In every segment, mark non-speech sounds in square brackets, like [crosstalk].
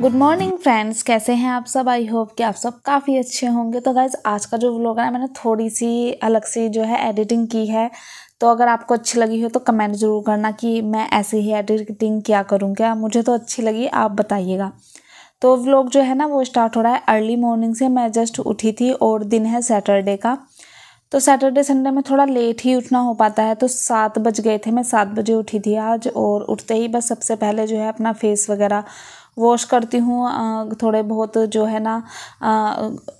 good morning friends कैसे हैं आप सब आई होप कि आप सब काफ़ी अच्छे होंगे तो गाइज आज का जो व्लॉग है मैंने थोड़ी सी अलग सी जो है एडिटिंग की है तो अगर आपको अच्छी लगी हो तो कमेंट ज़रूर करना कि मैं ऐसे ही एडिटिंग क्या करूँ क्या मुझे तो अच्छी लगी आप बताइएगा तो व्लॉग जो है ना वो स्टार्ट हो रहा है अर्ली मॉर्निंग से मैं जस्ट उठी थी और दिन है सैटरडे का तो सैटरडे संडे में थोड़ा लेट ही उठना हो पाता है तो सात बज गए थे मैं सात बजे उठी थी आज और उठते ही बस सबसे पहले जो है अपना फेस वगैरह वॉश करती हूँ थोड़े बहुत जो है ना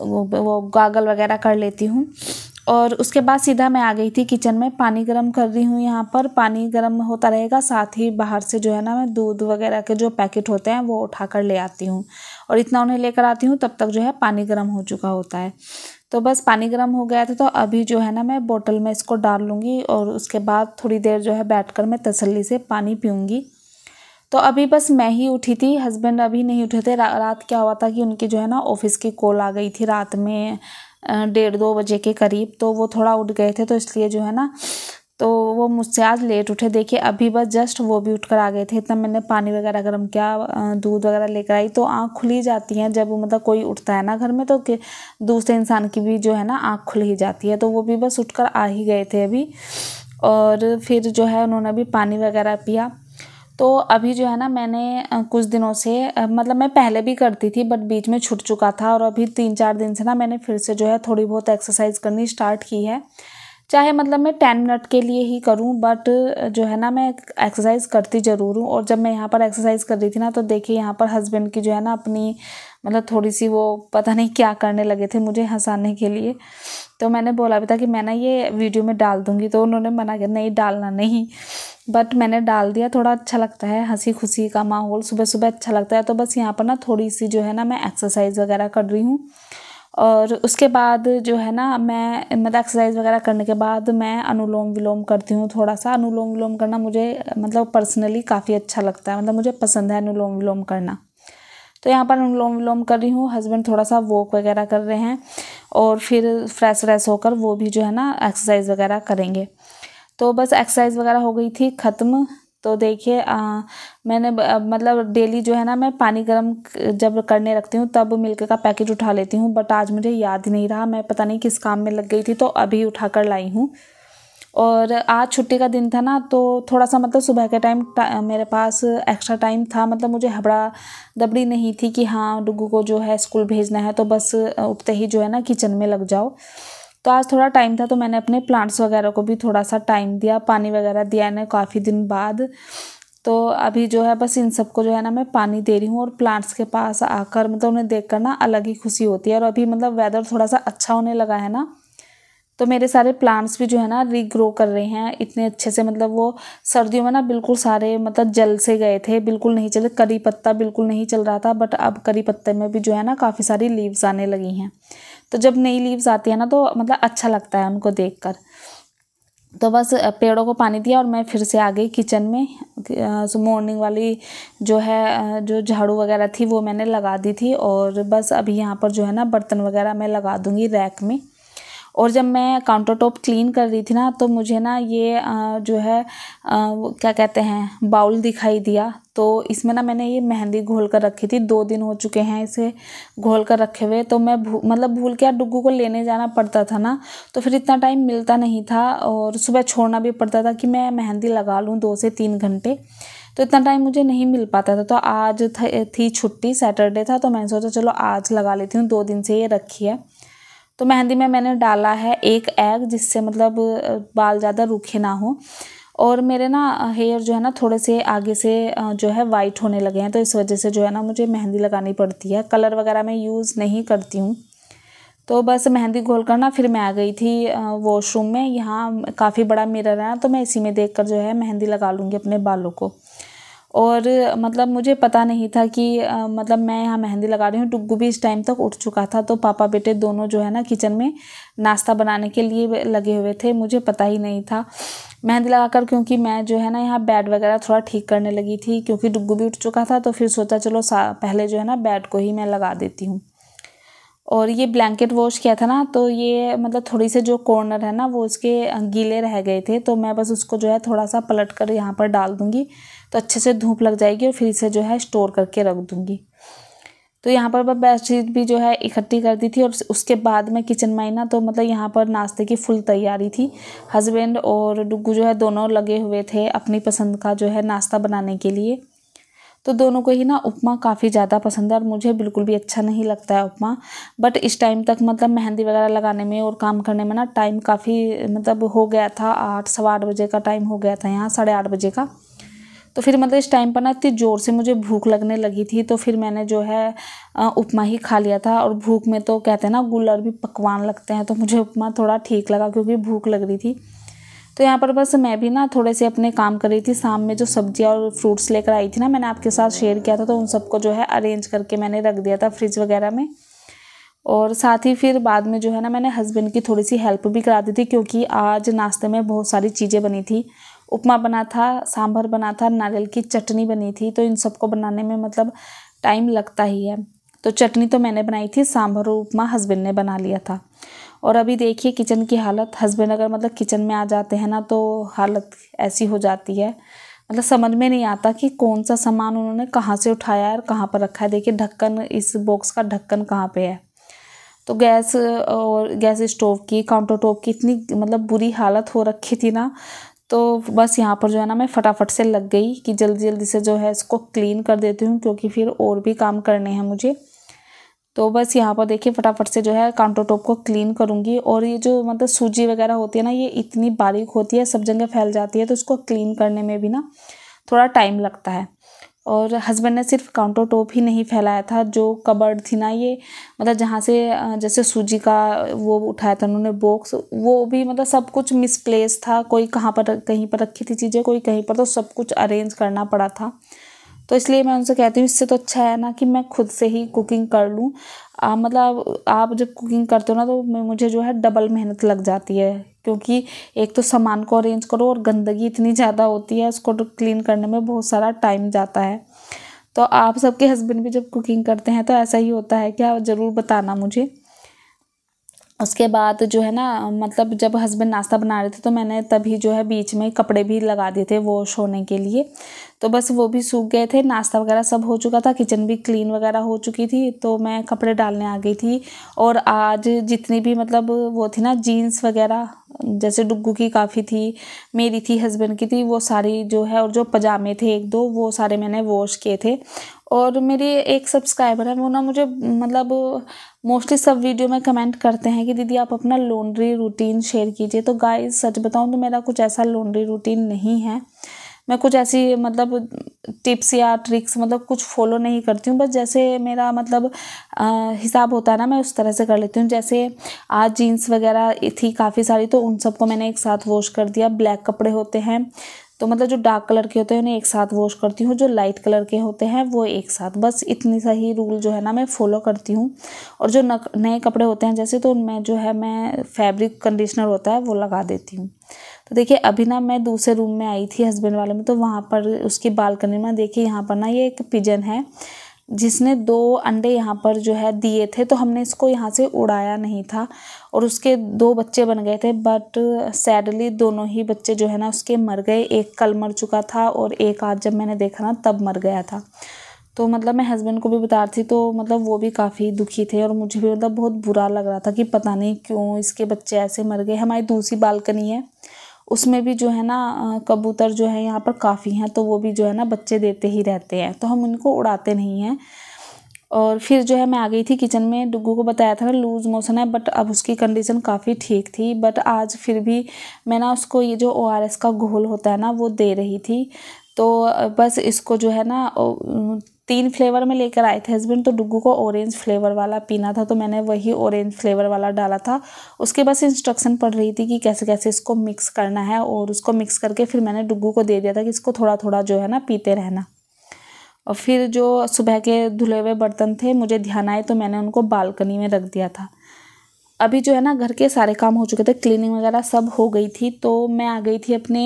वो गागल वगैरह कर लेती हूँ और उसके बाद सीधा मैं आ गई थी किचन में पानी गर्म कर रही हूँ यहाँ पर पानी गर्म होता रहेगा साथ ही बाहर से जो है ना मैं दूध वगैरह के जो पैकेट होते हैं वो उठा कर ले आती हूँ और इतना उन्हें लेकर आती हूँ तब तक जो है पानी गर्म हो चुका होता है तो बस पानी गर्म हो गया था तो अभी जो है ना मैं बोतल में इसको डाल लूँगी और उसके बाद थोड़ी देर जो है बैठ कर मैं तसली से पानी पीऊँगी तो अभी बस मैं ही उठी थी हस्बैंड अभी नहीं उठे थे रा, रात क्या हुआ था कि उनकी जो है ना ऑफिस की कॉल आ गई थी रात में डेढ़ दो बजे के करीब तो वो थोड़ा उठ गए थे तो इसलिए जो है ना तो वो मुझसे आज लेट उठे देखिए अभी बस जस्ट वो भी उठ कर आ गए थे इतना मैंने पानी वगैरह गर्म किया दूध वगैरह लेकर आई तो आँख खुली जाती हैं जब मतलब कोई उठता है ना घर में तो दूसरे इंसान की भी जो है ना आँख खुल ही जाती है तो वो भी बस उठ कर आ ही गए थे अभी और फिर जो है उन्होंने भी पानी वगैरह पिया तो अभी जो है ना मैंने कुछ दिनों से मतलब मैं पहले भी करती थी बट बीच में छूट चुका था और अभी तीन चार दिन से ना मैंने फिर से जो है थोड़ी बहुत एक्सरसाइज करनी स्टार्ट की है चाहे मतलब मैं टेन मिनट के लिए ही करूं बट जो है ना मैं एक्सरसाइज करती ज़रूर हूँ और जब मैं यहाँ पर एक्सरसाइज कर रही थी ना तो देखिए यहाँ पर हस्बैंड की जो है ना अपनी मतलब थोड़ी सी वो पता नहीं क्या करने लगे थे मुझे हंसाने के लिए तो मैंने बोला भी था कि मैं ना ये वीडियो में डाल दूँगी तो उन्होंने मना किया नहीं डालना नहीं बट मैंने डाल दिया थोड़ा अच्छा लगता है हंसी खुशी का माहौल सुबह सुबह अच्छा लगता है तो बस यहाँ पर ना थोड़ी सी जो है ना मैं एक्सरसाइज वगैरह कर रही हूँ और उसके बाद जो है ना मैं मतलब एक्सरसाइज वगैरह करने के बाद मैं अनुलोम विलोम करती हूँ थोड़ा सा अनुलोम विलोम करना मुझे मतलब पर्सनली काफ़ी अच्छा लगता है मतलब मुझे पसंद है अनुलोम विलोम करना तो यहाँ पर अनुलोम विलोम कर रही हूँ हस्बैंड थोड़ा सा वॉक वगैरह कर रहे हैं और फिर फ्रेश व्रेश होकर वो भी जो है ना एक्सरसाइज वगैरह करेंगे तो बस एक्सरसाइज वगैरह हो गई थी ख़त्म तो देखिए मैंने मतलब डेली जो है ना मैं पानी गर्म जब करने रखती हूँ तब मिल्क का पैकेट उठा लेती हूँ बट आज मुझे याद ही नहीं रहा मैं पता नहीं किस काम में लग गई थी तो अभी उठा कर लाई हूँ और आज छुट्टी का दिन था ना तो थोड़ा सा मतलब सुबह के टाइम मेरे पास एक्स्ट्रा टाइम था मतलब मुझे हबड़ा दबड़ी नहीं थी कि हाँ डुगू को जो है स्कूल भेजना है तो बस उठते ही जो है ना किचन में लग जाओ तो आज थोड़ा टाइम था तो मैंने अपने प्लांट्स वगैरह को भी थोड़ा सा टाइम दिया पानी वगैरह दिया इन्हें काफ़ी दिन बाद तो अभी जो है बस इन सबको जो है ना मैं पानी दे रही हूँ और प्लांट्स के पास आकर मतलब उन्हें देख कर ना अलग ही खुशी होती है और अभी मतलब वेदर थोड़ा सा अच्छा होने लगा है ना तो मेरे सारे प्लांट्स भी जो है ना रीग्रो कर रहे हैं इतने अच्छे से मतलब वो सर्दियों में ना बिल्कुल सारे मतलब जल से गए थे बिल्कुल नहीं चले करी पत्ता बिल्कुल नहीं चल रहा था बट अब करी पत्ते में भी जो है ना काफ़ी सारी लीव्स आने लगी हैं तो जब नई लीव्स आती है ना तो मतलब अच्छा लगता है उनको देख कर तो बस पेड़ों को पानी दिया और मैं फिर से आ गई किचन में सो मॉर्निंग वाली जो है जो झाड़ू वगैरह थी वो मैंने लगा दी थी और बस अभी यहाँ पर जो है ना बर्तन वगैरह मैं लगा दूँगी रैक में और जब मैं काउंटर टॉप क्लीन कर रही थी ना तो मुझे ना ये जो है क्या कहते हैं बाउल दिखाई दिया तो इसमें ना मैंने ये मेहंदी घोल कर रखी थी दो दिन हो चुके हैं इसे घोल कर रखे हुए तो मैं भू मतलब भूल के डुग्गू को लेने जाना पड़ता था ना तो फिर इतना टाइम मिलता नहीं था और सुबह छोड़ना भी पड़ता था कि मैं मेहंदी लगा लूँ दो से तीन घंटे तो इतना टाइम मुझे नहीं मिल पाता था तो आज थी छुट्टी सैटरडे था तो मैंने सोचा चलो आज लगा लेती हूँ दो दिन से ये रखी है तो मेहंदी में मैंने डाला है एक एग जिससे मतलब बाल ज़्यादा रूखे ना हो और मेरे ना हेयर जो है ना थोड़े से आगे से जो है वाइट होने लगे हैं तो इस वजह से जो है ना मुझे मेहंदी लगानी पड़ती है कलर वगैरह मैं यूज़ नहीं करती हूँ तो बस मेहंदी घोल कर ना फिर मैं आ गई थी वॉशरूम में यहाँ काफ़ी बड़ा मिरर है तो मैं इसी में देख कर जो है मेहंदी लगा लूँगी अपने बालों को और मतलब मुझे पता नहीं था कि मतलब मैं यहाँ मेहंदी लगा रही हूँ टुग्गू भी इस टाइम तक उठ चुका था तो पापा बेटे दोनों जो है ना किचन में नाश्ता बनाने के लिए लगे हुए थे मुझे पता ही नहीं था मेहंदी लगाकर क्योंकि मैं जो है ना यहाँ बेड वगैरह थोड़ा ठीक करने लगी थी क्योंकि डुग्गू भी उठ चुका था तो फिर सोचा चलो पहले जो है ना बेड को ही मैं लगा देती हूँ और ये ब्लैंकेट वॉश किया था ना तो ये मतलब थोड़ी से जो कॉर्नर है ना वो उसके गीले रह गए थे तो मैं बस उसको जो है थोड़ा सा पलट कर यहाँ पर डाल दूँगी तो अच्छे से धूप लग जाएगी और फिर इसे जो है स्टोर करके रख दूँगी तो यहाँ पर मैं बेडशीट भी जो है इकट्ठी कर दी थी और उसके बाद में किचन में ना तो मतलब यहाँ पर नाश्ते की फुल तैयारी थी हस्बैंड और डुगू जो है दोनों लगे हुए थे अपनी पसंद का जो है नाश्ता बनाने के लिए तो दोनों को ही ना उपमा काफ़ी ज़्यादा पसंद है और मुझे बिल्कुल भी अच्छा नहीं लगता है उपमा बट इस टाइम तक मतलब मेहंदी वगैरह लगाने में और काम करने में ना टाइम काफ़ी मतलब हो गया था आठ सवा आठ बजे का टाइम हो गया था यहाँ साढ़े आठ बजे का तो फिर मतलब इस टाइम पर ना इतनी ज़ोर से मुझे भूख लगने लगी थी तो फिर मैंने जो है उपमा ही खा लिया था और भूख में तो कहते हैं ना गुल्लर भी पकवान लगते हैं तो मुझे उपमा थोड़ा ठीक लगा क्योंकि भूख लग रही थी तो यहाँ पर बस मैं भी ना थोड़े से अपने काम कर रही थी शाम में जो सब्जियाँ और फ्रूट्स लेकर आई थी ना मैंने आपके साथ शेयर किया था तो उन सबको जो है अरेंज करके मैंने रख दिया था फ्रिज वगैरह में और साथ ही फिर बाद में जो है ना मैंने हस्बैंड की थोड़ी सी हेल्प भी करा दी थी क्योंकि आज नाश्ते में बहुत सारी चीज़ें बनी थी उपमा बना था सांभर बना था नारियल की चटनी बनी थी तो इन सबको बनाने में मतलब टाइम लगता ही है तो चटनी तो मैंने बनाई थी सांभर और उपमा हस्बैंड ने बना लिया था और अभी देखिए किचन की हालत हस्बैंड अगर मतलब किचन में आ जाते हैं ना तो हालत ऐसी हो जाती है मतलब समझ में नहीं आता कि कौन सा सामान उन्होंने कहाँ से उठाया है और कहाँ पर रखा है देखिए ढक्कन इस बॉक्स का ढक्कन कहाँ पे है तो गैस और गैस स्टोव की काउंटर टॉप की इतनी मतलब बुरी हालत हो रखी थी ना तो बस यहाँ पर जो है ना मैं फटाफट से लग गई कि जल्दी जल्दी से जो है इसको क्लीन कर देती हूँ क्योंकि फिर और भी काम करने हैं मुझे तो बस यहाँ पर देखिए फटाफट से जो है काउंटर टॉप को क्लीन करूँगी और ये जो मतलब सूजी वगैरह होती है ना ये इतनी बारीक होती है सब जगह फैल जाती है तो उसको क्लीन करने में भी ना थोड़ा टाइम लगता है और हस्बैंड ने सिर्फ काउंटर टॉप ही नहीं फैलाया था जो कबर्ड थी ना ये मतलब जहाँ से जैसे सूजी का वो उठाया था उन्होंने बॉक्स वो भी मतलब सब कुछ मिसप्लेस था कोई कहाँ पर कहीं पर रखी थी चीज़ें कोई कहीं पर तो सब कुछ अरेंज करना पड़ा था तो इसलिए मैं उनसे कहती हूँ इससे तो अच्छा है ना कि मैं खुद से ही कुकिंग कर लूँ मतलब आप जब कुकिंग करते हो ना तो मुझे जो है डबल मेहनत लग जाती है क्योंकि एक तो सामान को अरेंज करो और गंदगी इतनी ज़्यादा होती है उसको क्लीन तो करने में बहुत सारा टाइम जाता है तो आप सबके हस्बैंड भी जब कुकिंग करते हैं तो ऐसा ही होता है कि आप ज़रूर बताना मुझे उसके बाद जो है ना मतलब जब हस्बैंड नाश्ता बना रहे थे तो मैंने तभी जो है बीच में कपड़े भी लगा दिए थे वॉश होने के लिए तो बस वो भी सूख गए थे नाश्ता वगैरह सब हो चुका था किचन भी क्लीन वगैरह हो चुकी थी तो मैं कपड़े डालने आ गई थी और आज जितनी भी मतलब वो थी ना जीन्स वगैरह जैसे डुग्गू की काफ़ी थी मेरी थी हस्बैंड की थी वो सारी जो है और जो पजामे थे एक दो वो सारे मैंने वॉश किए थे और मेरी एक सब्सक्राइबर है वो ना मुझे मतलब मोस्टली सब वीडियो में कमेंट करते हैं कि दीदी आप अपना लॉन्ड्री रूटीन शेयर कीजिए तो गाइस सच बताऊं तो मेरा कुछ ऐसा लॉन्ड्री रूटीन नहीं है मैं कुछ ऐसी मतलब टिप्स या ट्रिक्स मतलब कुछ फॉलो नहीं करती हूँ बस जैसे मेरा मतलब आ, हिसाब होता है ना मैं उस तरह से कर लेती हूँ जैसे आज जीन्स वगैरह थी काफ़ी सारी तो उन सबको मैंने एक साथ वॉश कर दिया ब्लैक कपड़े होते हैं तो मतलब जो डार्क कलर के होते हैं उन्हें एक साथ वॉश करती हूँ जो लाइट कलर के होते हैं वो एक साथ बस इतनी सा ही रूल जो है ना मैं फॉलो करती हूँ और जो नए कपड़े होते हैं जैसे तो उनमें जो है मैं फैब्रिक कंडीशनर होता है वो लगा देती हूँ तो देखिए अभी ना मैं दूसरे रूम में आई थी हस्बैंड वाले में तो वहाँ पर उसकी बालकनी में देखिए यहाँ पर ना ये एक पिजन है जिसने दो अंडे यहाँ पर जो है दिए थे तो हमने इसको यहाँ से उड़ाया नहीं था और उसके दो बच्चे बन गए थे बट सैडली दोनों ही बच्चे जो है ना उसके मर गए एक कल मर चुका था और एक आज जब मैंने देखा ना तब मर गया था तो मतलब मैं हस्बैंड को भी बता रही थी तो मतलब वो भी काफ़ी दुखी थे और मुझे भी मतलब बहुत बुरा लग रहा था कि पता नहीं क्यों इसके बच्चे ऐसे मर गए हमारी दूसरी बालकनी है उसमें भी जो है ना कबूतर जो है यहाँ पर काफ़ी हैं तो वो भी जो है ना बच्चे देते ही रहते हैं तो हम उनको उड़ाते नहीं हैं और फिर जो है मैं आ गई थी किचन में डुगू को बताया था ना लूज़ मोशन है बट अब उसकी कंडीशन काफ़ी ठीक थी बट आज फिर भी मैं ना उसको ये जो ओ का घोल होता है ना वो दे रही थी तो बस इसको जो है ना तीन फ्लेवर में लेकर आए थे हस्बैंड तो डुगू को ऑरेंज फ्लेवर वाला पीना था तो मैंने वही ऑरेंज फ्लेवर वाला डाला था उसके बस इंस्ट्रक्शन पढ़ रही थी कि कैसे कैसे इसको मिक्स करना है और उसको मिक्स करके फिर मैंने डुगू को दे दिया था कि इसको थोड़ा थोड़ा जो है ना पीते रहना और फिर जो सुबह के धुले हुए बर्तन थे मुझे ध्यान आए तो मैंने उनको बालकनी में रख दिया था अभी जो है ना घर के सारे काम हो चुके थे क्लीनिंग वगैरह सब हो गई थी तो मैं आ गई थी अपने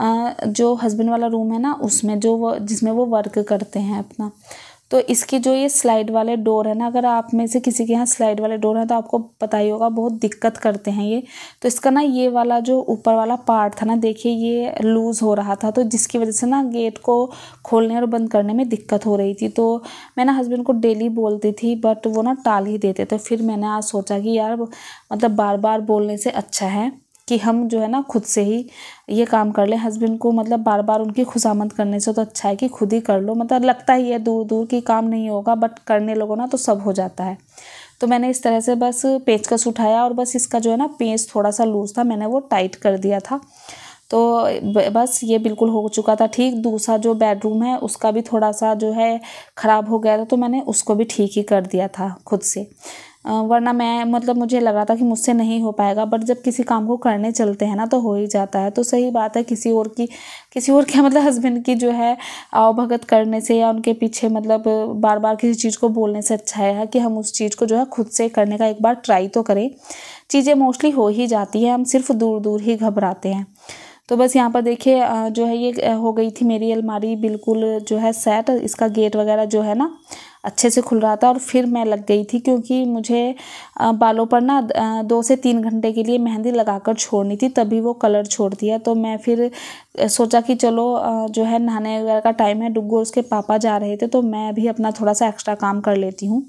जो हस्बैंड वाला रूम है ना उसमें जो वो जिसमें वो वर्क करते हैं अपना तो इसकी जो ये स्लाइड वाले डोर है ना अगर आप में से किसी के यहाँ स्लाइड वाले डोर हैं तो आपको पता ही होगा बहुत दिक्कत करते हैं ये तो इसका ना ये वाला जो ऊपर वाला पार्ट था ना देखिए ये लूज़ हो रहा था तो जिसकी वजह से ना गेट को खोलने और बंद करने में दिक्कत हो रही थी तो मैं ना हस्बैंड को डेली बोलती थी बट वो ना टाल ही देते तो फिर मैंने आज सोचा कि यार मतलब बार बार बोलने से अच्छा है कि हम जो है ना खुद से ही ये काम कर लें हस्बैंड को मतलब बार बार उनकी खुशामद करने से तो अच्छा है कि खुद ही कर लो मतलब लगता ही है दूर दूर कि काम नहीं होगा बट करने लोगों ना तो सब हो जाता है तो मैंने इस तरह से बस पेचकस उठाया और बस इसका जो है ना पेच थोड़ा सा लूज़ था मैंने वो टाइट कर दिया था तो बस ये बिल्कुल हो चुका था ठीक दूसरा जो बेडरूम है उसका भी थोड़ा सा जो है ख़राब हो गया था तो मैंने उसको भी ठीक ही कर दिया था खुद से वरना मैं मतलब मुझे लग रहा था कि मुझसे नहीं हो पाएगा बट जब किसी काम को करने चलते हैं ना तो हो ही जाता है तो सही बात है किसी और की किसी और क्या [laughs] मतलब हस्बैंड की जो है आवभगत करने से या उनके पीछे मतलब बार बार किसी चीज़ को बोलने से अच्छा है कि हम उस चीज़ को जो है खुद से करने का एक बार ट्राई तो करें चीज़ें मोस्टली हो ही जाती है हम सिर्फ दूर दूर ही घबराते हैं तो बस यहाँ पर देखिए जो है ये हो गई थी मेरी अलमारी बिल्कुल जो है सेट इसका गेट वगैरह जो है ना अच्छे से खुल रहा था और फिर मैं लग गई थी क्योंकि मुझे बालों पर ना दो से तीन घंटे के लिए मेहंदी लगाकर छोड़नी थी तभी वो कलर छोड़ती है तो मैं फिर सोचा कि चलो जो है नहाने वगैरह का टाइम है डुगो उसके पापा जा रहे थे तो मैं भी अपना थोड़ा सा एक्स्ट्रा काम कर लेती हूँ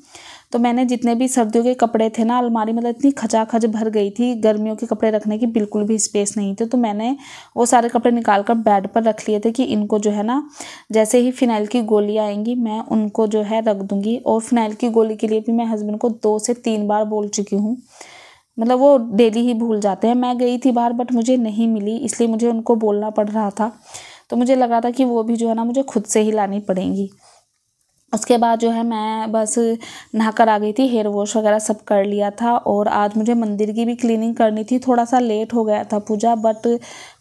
तो मैंने जितने भी सर्दियों के कपड़े थे ना अलमारी मतलब इतनी खचाखच भर गई थी गर्मियों के कपड़े रखने की बिल्कुल भी स्पेस नहीं थी तो मैंने वो सारे कपड़े निकाल कर बेड पर रख लिए थे कि इनको जो है ना जैसे ही फिनाइल की गोली आएंगी मैं उनको जो है रख दूँगी और फिनाइल की गोली के लिए भी मैं हस्बैंड को दो से तीन बार बोल चुकी हूँ मतलब वो डेली ही भूल जाते हैं मैं गई थी बाहर बट मुझे नहीं मिली इसलिए मुझे उनको बोलना पड़ रहा था तो मुझे लग रहा था कि वो भी जो है ना मुझे खुद से ही लानी पड़ेंगी उसके बाद जो है मैं बस नहा कर आ गई थी हेयर वॉश वगैरह सब कर लिया था और आज मुझे मंदिर की भी क्लीनिंग करनी थी थोड़ा सा लेट हो गया था पूजा बट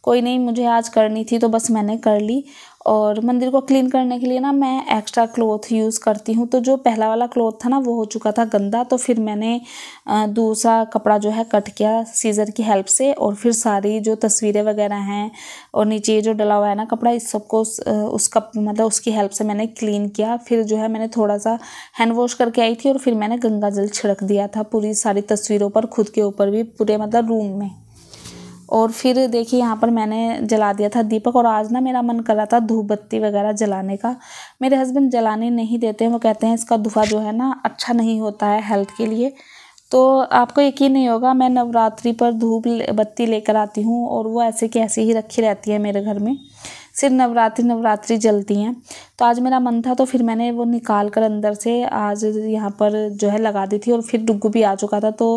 कोई नहीं मुझे आज करनी थी तो बस मैंने कर ली और मंदिर को क्लीन करने के लिए ना मैं एक्स्ट्रा क्लोथ यूज़ करती हूँ तो जो पहला वाला क्लोथ था ना वो हो चुका था गंदा तो फिर मैंने दूसरा कपड़ा जो है कट किया सीज़र की हेल्प से और फिर सारी जो तस्वीरें वगैरह हैं और नीचे जो डला हुआ है ना कपड़ा इस सबको उस, उस कप मतलब उसकी हेल्प से मैंने क्लीन किया फिर जो है मैंने थोड़ा सा हैंड वॉश करके आई थी और फिर मैंने गंगा जल छिड़क दिया था पूरी सारी तस्वीरों पर खुद के ऊपर भी पूरे मतलब रूम में और फिर देखिए यहाँ पर मैंने जला दिया था दीपक और आज ना मेरा मन कर रहा था धूप बत्ती वगैरह जलाने का मेरे हस्बैंड जलाने नहीं देते हैं वो कहते हैं इसका धुआं जो है ना अच्छा नहीं होता है हेल्थ के लिए तो आपको यकीन नहीं होगा मैं नवरात्रि पर धूप बत्ती लेकर आती हूँ और वो ऐसे की ऐसी ही रखी रहती है मेरे घर में सिर्फ नवरात्रि नवरात्रि जलती हैं तो आज मेरा मन था तो फिर मैंने वो निकाल कर अंदर से आज यहाँ पर जो है लगा दी थी और फिर डुग्गू भी आ चुका था तो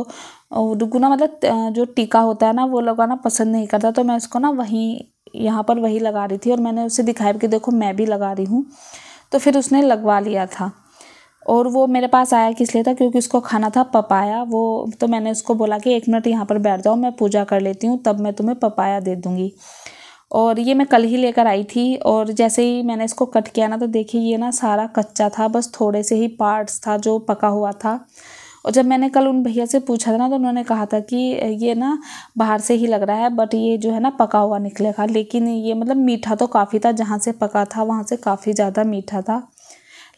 डुग्गू ना मतलब जो टीका होता है ना वो लगाना पसंद नहीं करता तो मैं उसको ना वहीं यहाँ पर वही लगा रही थी और मैंने उसे दिखाया कि देखो मैं भी लगा रही हूँ तो फिर उसने लगवा लिया था और वो मेरे पास आया किस लिए था क्योंकि उसको खाना था पपाया वो तो मैंने उसको बोला कि एक मिनट यहाँ पर बैठ जाओ मैं पूजा कर लेती हूँ तब मैं तुम्हें पपाया दे दूँगी और ये मैं कल ही लेकर आई थी और जैसे ही मैंने इसको कट किया ना तो देखिए ये ना सारा कच्चा था बस थोड़े से ही पार्ट्स था जो पका हुआ था और जब मैंने कल उन भैया से पूछा था ना तो उन्होंने कहा था कि ये ना बाहर से ही लग रहा है बट ये जो है ना पका हुआ निकलेगा लेकिन ये मतलब मीठा तो काफ़ी था जहाँ से पका था वहाँ से काफ़ी ज़्यादा मीठा था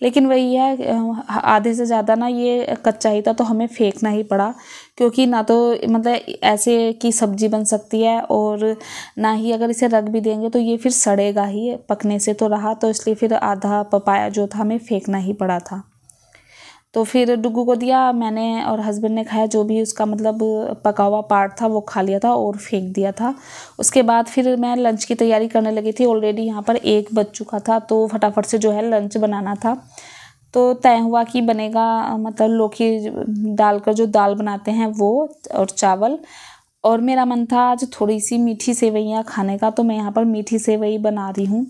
लेकिन वही है आधे से ज़्यादा ना ये कच्चा ही था तो हमें फेंकना ही पड़ा क्योंकि ना तो मतलब ऐसे की सब्जी बन सकती है और ना ही अगर इसे रख भी देंगे तो ये फिर सड़ेगा ही पकने से तो रहा तो इसलिए फिर आधा पपाया जो था हमें फेंकना ही पड़ा था तो फिर डुगू को दिया मैंने और हस्बैंड ने खाया जो भी उसका मतलब पका हुआ पार्ट था वो खा लिया था और फेंक दिया था उसके बाद फिर मैं लंच की तैयारी करने लगी थी ऑलरेडी यहाँ पर एक बज चुका था तो फटाफट से जो है लंच बनाना था तो तय हुआ कि बनेगा मतलब लौकी डालकर जो दाल बनाते हैं वो और चावल और मेरा मन था आज थोड़ी सी मीठी सेवैयाँ खाने का तो मैं यहाँ पर मीठी सेवई बना रही हूँ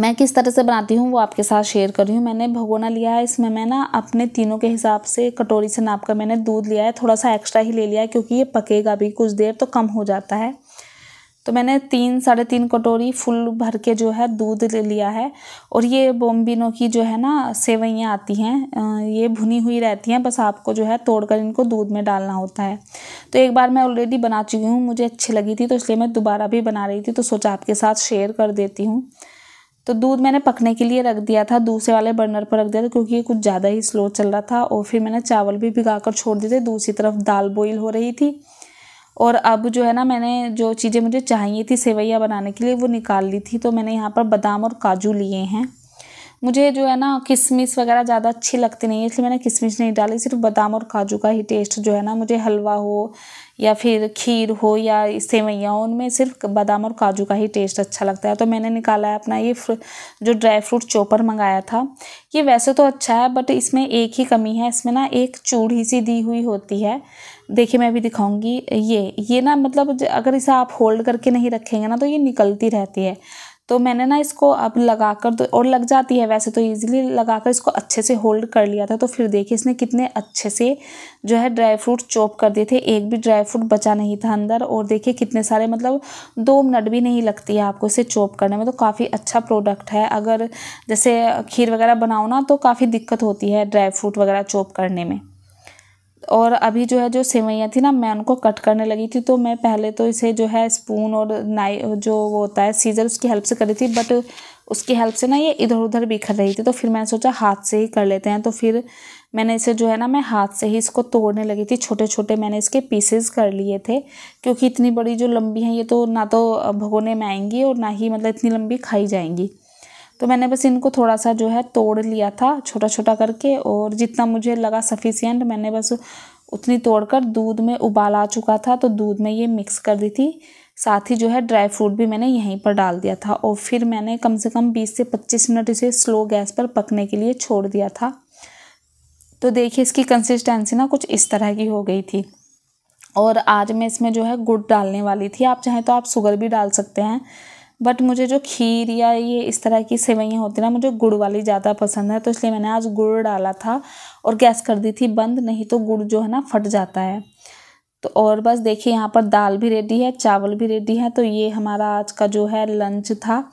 मैं किस तरह से बनाती हूँ वो आपके साथ शेयर कर रही हूँ मैंने भगोना लिया है इसमें मैं ना अपने तीनों के हिसाब से कटोरी से नाप कर मैंने दूध लिया है थोड़ा सा एक्स्ट्रा ही ले लिया है क्योंकि ये पकेगा भी कुछ देर तो कम हो जाता है तो मैंने तीन साढ़े तीन कटोरी फुल भर के जो है दूध ले लिया है और ये बोमबिनों की जो है ना सेवैयाँ आती हैं ये भुनी हुई रहती हैं बस आपको जो है तोड़कर इनको दूध में डालना होता है तो एक बार मैं ऑलरेडी बना चुकी हूँ मुझे अच्छी लगी थी तो इसलिए मैं दोबारा भी बना रही थी तो सोचा आपके साथ शेयर कर देती हूँ तो दूध मैंने पकने के लिए रख दिया था दूसरे वाले बर्नर पर रख दिया था क्योंकि ये कुछ ज़्यादा ही स्लो चल रहा था और फिर मैंने चावल भी भिगा कर छोड़ दिए थे दूसरी तरफ दाल बॉईल हो रही थी और अब जो है ना मैंने जो चीज़ें मुझे चाहिए थी सेवैया बनाने के लिए वो निकाल ली थी तो मैंने यहाँ पर बादाम और काजू लिए हैं मुझे जो है ना किशमिश वगैरह ज़्यादा अच्छी लगती नहीं है इसलिए मैंने किशमिश नहीं डाली सिर्फ बादाम और काजू का ही टेस्ट जो है ना मुझे हलवा हो या फिर खीर हो या सेवैयाँ हो उनमें सिर्फ बादाम और काजू का ही टेस्ट अच्छा लगता है तो मैंने निकाला है अपना ये जो ड्राई फ्रूट चोपर मंगाया था ये वैसे तो अच्छा है बट इसमें एक ही कमी है इसमें ना एक चूड़ी सी दी हुई होती है देखिए मैं भी दिखाऊंगी ये ये ना मतलब अगर इसे आप होल्ड करके नहीं रखेंगे ना तो ये निकलती रहती है तो मैंने ना इसको अब लगा कर तो और लग जाती है वैसे तो ईजिली लगा कर इसको अच्छे से होल्ड कर लिया था तो फिर देखिए इसने कितने अच्छे से जो है ड्राई फ्रूट चॉप कर दिए थे एक भी ड्राई फ्रूट बचा नहीं था अंदर और देखिए कितने सारे मतलब दो मिनट भी नहीं लगती है आपको इसे चॉप करने में तो काफ़ी अच्छा प्रोडक्ट है अगर जैसे खीर वगैरह बनाओ ना तो काफ़ी दिक्कत होती है ड्राई फ्रूट वगैरह चॉप करने में और अभी जो है जो सेवैयाँ थी ना मैं उनको कट करने लगी थी तो मैं पहले तो इसे जो है स्पून और नाई जो वो होता है सीजर उसकी हेल्प से कर रही थी बट उसकी हेल्प से ना ये इधर उधर बिखर रही थी तो फिर मैंने सोचा हाथ से ही कर लेते हैं तो फिर मैंने इसे जो है ना मैं हाथ से ही इसको तोड़ने लगी थी छोटे छोटे मैंने इसके पीसेस कर लिए थे क्योंकि इतनी बड़ी जो लंबी हैं ये तो ना तो भगोने में आएंगी और ना ही मतलब इतनी लंबी खाई जाएंगी तो मैंने बस इनको थोड़ा सा जो है तोड़ लिया था छोटा छोटा करके और जितना मुझे लगा सफिशियंट मैंने बस उतनी तोड़कर दूध में उबाल आ चुका था तो दूध में ये मिक्स कर दी थी साथ ही जो है ड्राई फ्रूट भी मैंने यहीं पर डाल दिया था और फिर मैंने कम से कम 20 से 25 मिनट इसे स्लो गैस पर पकने के लिए छोड़ दिया था तो देखिए इसकी कंसिस्टेंसी ना कुछ इस तरह की हो गई थी और आज मैं इसमें जो है गुड़ डालने वाली थी आप चाहें तो आप शुगर भी डाल सकते हैं बट मुझे जो खीर या ये इस तरह की सेवैयाँ होती ना मुझे गुड़ वाली ज़्यादा पसंद है तो इसलिए मैंने आज गुड़ डाला था और गैस कर दी थी बंद नहीं तो गुड़ जो है ना फट जाता है तो और बस देखिए यहाँ पर दाल भी रेडी है चावल भी रेडी है तो ये हमारा आज का जो है लंच था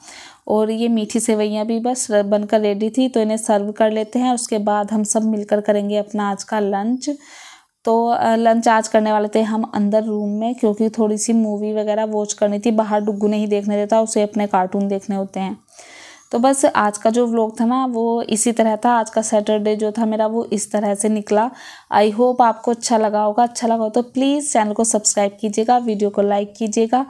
और ये मीठी सेवैयाँ भी बस बनकर रेडी थी तो इन्हें सर्व कर लेते हैं उसके बाद हम सब मिलकर करेंगे अपना आज का लंच तो लंच आज करने वाले थे हम अंदर रूम में क्योंकि थोड़ी सी मूवी वगैरह वॉच करनी थी बाहर डुग्गू नहीं देखने देता उसे अपने कार्टून देखने होते हैं तो बस आज का जो व्लॉग था ना वो इसी तरह था आज का सैटरडे जो था मेरा वो इस तरह से निकला आई होप आपको अच्छा लगा होगा अच्छा लगा हो तो प्लीज़ चैनल को सब्सक्राइब कीजिएगा वीडियो को लाइक कीजिएगा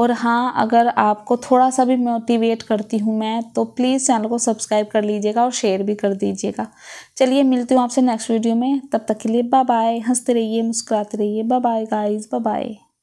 और हाँ अगर आपको थोड़ा सा भी मोटिवेट करती हूँ मैं तो प्लीज़ चैनल को सब्सक्राइब कर लीजिएगा और शेयर भी कर दीजिएगा चलिए मिलती हूँ आपसे नेक्स्ट वीडियो में तब तक के लिए बाय बाय हंसते रहिए मुस्कुराते रहिए बाय बाय गाइज बाय